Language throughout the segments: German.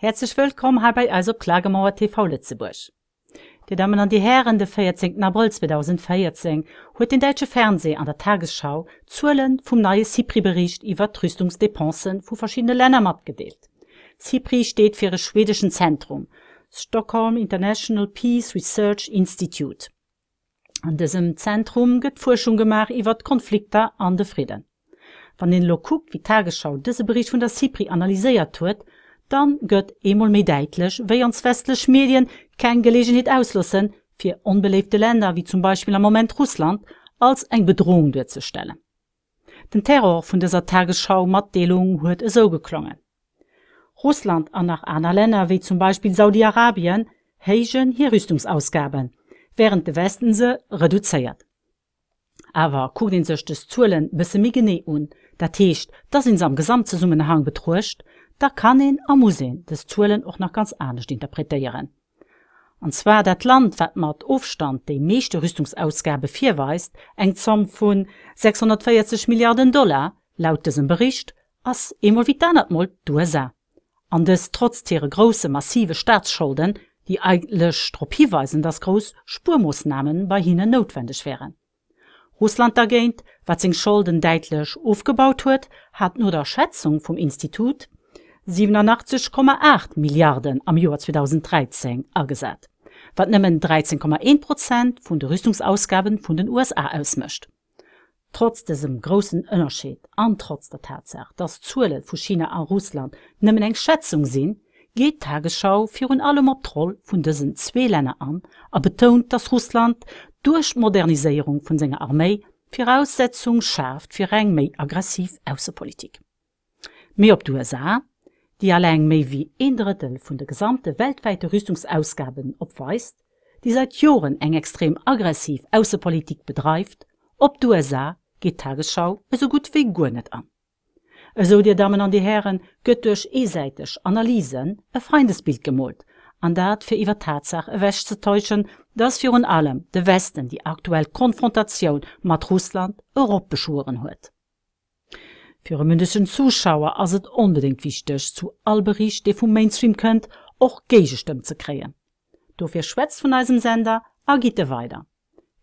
Herzlich willkommen hier bei also Klagemauer TV Lützeburg. Die Damen und die Herren, der 14. April 2014 hat den deutschen Fernsehen an der Tagesschau Zahlen vom neuen sipri bericht über Rüstungsdepensen von verschiedenen Ländern mitgedeelt. SIPRI steht für das schwedische Zentrum, Stockholm International Peace Research Institute. An diesem Zentrum wird Forschung gemacht über Konflikte an den Frieden. Wenn den Lokuk wie Tagesschau diesen Bericht von der SIPRI analysiert wird, dann geht emol mehr deutlich, wie uns westliche Medien keine Gelegenheit auslassen, für unbelebte Länder wie zum Beispiel am Moment Russland als eine Bedrohung durchzustellen. Den Terror von dieser Tagesschau Matdelung huet eso geklungen. Russland und nach aner Länder wie zum Beispiel Saudi-Arabien heischen hier Rüstungsausgaben, während der Westen sie se reduzéiert. Awer sich das Zulen ein bisschen mehr genau an, dat teescht, dat in seinem Gesamtzusammenhang betruecht, da kann ihn a muss sinn des Zuelen och nach ganz anders interpretieren. Und zwar das Land wat mit Aufstand die meiste Rüstungsausgabe firweist eng zamm von 640 Milliarden Dollar laut diesem Bericht als ass emol mal dannmolll Und das trotz tere grosse massive Staatsschulden, die eigle Stropieweisen das Gros Spurmoosnamen bei ihnen notwendig wären. Russland dagegen, was seg Schulden deutlich aufgebaut hat, hat nur der Schätzung vom Institut 87,8 Milliarden am Joar 2013 agesat, was nëmmen 13,1 Prozent von den Rüstungsausgaben von den USA ausmischt. Trotz diesem großen Unterschied an trotz der Tatsache, dass Zule von China an Russland nëmmen eng Schätzung sind, geht Tagesschau virun allem op Troll vun dessen zwee Länner an, a betont, dass Russland durch Modernisierung von seiner Armee Voraussetzungen schafft für eine mehr aggressive Außenpolitik. Mehr Mei op d'USA die allein méi wie een Drittel vun de gesamte weltweite Rüstungsausgaben opweist, die seit Joren eng extrem aggressiv Außenpolitik bedreift, op d'USA geht Tagesschau so gut wie gar nicht an. eso die Damen und die Herren geht durch esäiteg Analysen ein feindesbild gemalt, an das für ihre Tatsache ewäch ze täuschen, dats virun allem der Westen die aktuelle Konfrontation mit Russland Europa beschworen hat. Für mündischen Zuschauer ist also es unbedingt wichtig, zu all Bericht, die vom Mainstream kommt, auch Gegenstimmen zu kriegen. Dafür schwätzt von unserem Sender Agite weiter.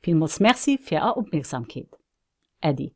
Vielmals merci für Ihre Aufmerksamkeit. Eddie